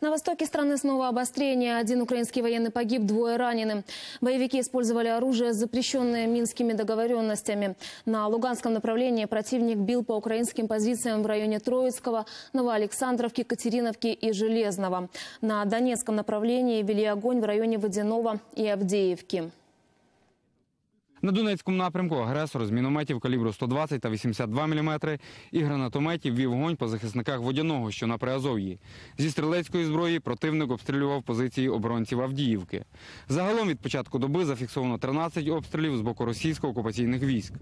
На востоке страны снова обострение. Один украинский военный погиб, двое ранены. Боевики использовали оружие, запрещенное минскими договоренностями. На Луганском направлении противник бил по украинским позициям в районе Троицкого, Новоалександровки, Катериновки и Железного. На Донецком направлении вели огонь в районе Водяного и Авдеевки. На Донецькому напрямку агресор з мінометів калібру 120 та 82 мм і гранатометів вів вогонь по захисниках водяного, що на Приазов'ї. Зі стрілецької зброї противник обстрілював позиції оборонців Авдіївки. Загалом від початку доби зафіксовано 13 обстрілів з боку російсько-окупаційних військ.